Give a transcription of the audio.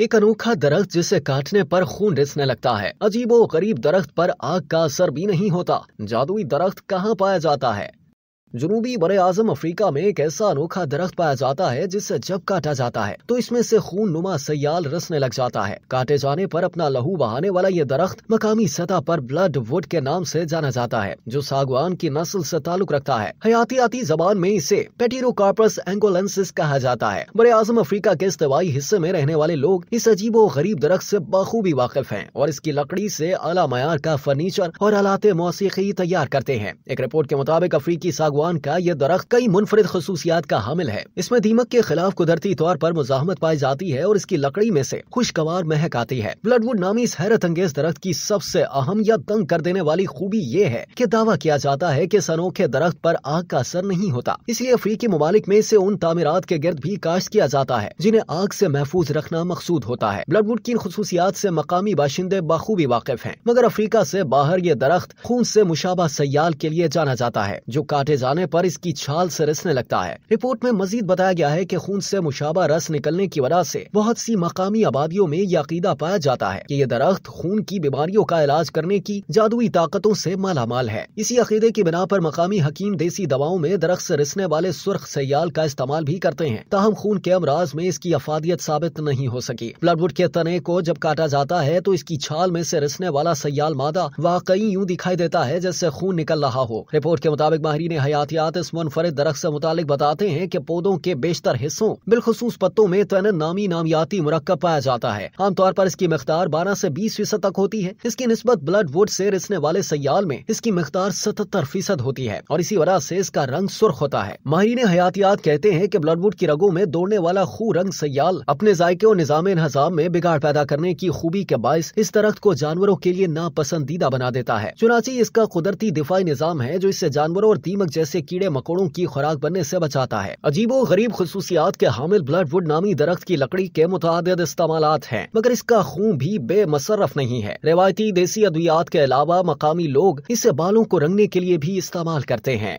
एक अनोखा दरख्त जिसे काटने पर खून रिसने लगता है अजीबो गरीब दरख्त पर आग का असर भी नहीं होता जादुई दरख्त कहाँ पाया जाता है जुनूबी बड़े आजम अफ्रीका में एक ऐसा अनोखा दरख्त पाया जाता है जिससे जब काटा जाता है तो इसमें से खून नुमा सयाल रसने लग जाता है काटे जाने पर अपना लहू बहाने वाला ये दरख्त मकामी सतह पर ब्लड वुड के नाम से जाना जाता है जो सागवान की नस्ल से ताल्लुक रखता है हयातियाती जबान में इसे पेटीरो कार्पस एंगोलेंसिस कहा जाता है बड़े आजम अफ्रीका के इस्तवाई हिस्से में रहने वाले लोग इस अजीब गरीब दरख्त ऐसी बखूबी वाकिफ है और इसकी लकड़ी ऐसी अला मैार का फर्नीचर और आलाते मौसी तैयार करते हैं एक रिपोर्ट के मुताबिक अफ्रीकी सागवान सागवान का ये दरख्त कई मुनफरद खसूसियात का हामिल है इसमें दीमक के खिलाफ कुदरती तौर पर मुजामत पाई जाती है और इसकी लकड़ी में से खुशगवार महक आती है ब्लडवुड नामी इस हैरत अंगेज दरख्त की सबसे अहम या तंग कर देने वाली खूबी ये है की दावा किया जाता है की सनोखे दरख्त पर आग का असर नहीं होता इसलिए अफ्रीकी ममालिक में इसे उन तमीरत के गर्द भी काश्त किया जाता है जिन्हें आग ऐसी महफूज रखना मकसूद होता है ब्लडवुड की इन खसूसियात ऐसी मकामी बाशिंदे बखूबी वाकिफ है मगर अफ्रीका ऐसी बाहर ये दरख्त खून ऐसी मुशाबा सयाल के लिए जाना जाता है जो काटे जा जाने पर इसकी छाल रसने लगता है रिपोर्ट में मजीद बताया गया है की खून ऐसी मुशाबा रस निकलने की वजह ऐसी बहुत सी मकामी आबादियों में यह अकीदा पाया जाता है की ये दरख्त खून की बीमारियों का इलाज करने की जादुई ताकतों ऐसी मालामाल है इसी अकीदे की बिना आरोप मकामी हकीम देसी दवाओं में दरख्त से रिसने वाले सुर्ख सयाल का इस्तेमाल भी करते हैं ताहम खून के अमराज में इसकी अफादियत साबित नहीं हो सकी ब्लडवुड के तने को जब काटा जाता है तो इसकी छाल में से रिसने वाला सयाल मादा वाकई यूं दिखाई देता है जैसे खून निकल रहा हो रिपोर्ट के मुताबिक ने हयात बातियात इस मुनफरद दरख्त से मुतालिक बताते हैं कि पौधों के बेशतर हिस्सों बिलखसूस पत्तों में तैन तो नामी नामियाती मरकब पाया जाता है आमतौर पर इसकी मकदार बारह से बीस फीसद तक होती है इसकी नस्बत ब्लड वुड से रिसने वाले सयाल में इसकी मकदार सतहत्तर फीसद होती है और इसी वजह से इसका रंग सुर्ख होता है माहरीन हयातियात कहते हैं की ब्लडवुड की रगों में दौड़ने वाला खू रंग सयाल अपने जायके और निजाम हजाम में बिगाड़ पैदा करने की खूबी के बायस इस दरख्त को जानवरों के लिए नापसंदीदा बना देता है चुनाची इसका कुदरती दिफाई निजाम है जो इससे जानवरों और दीमक जैसे जैसे कीड़े मकोड़ों की खुराक बनने से बचाता है अजीबो गरीब खसूसियात के हामिल ब्लडवुड नामी दरख्त की लकड़ी के मुतद इस्तेमाल है मगर इसका खून भी बेमसरफ नहीं है रिवायती देसी अद्वियात के अलावा मकामी लोग इसे बालों को रंगने के लिए भी इस्तेमाल करते हैं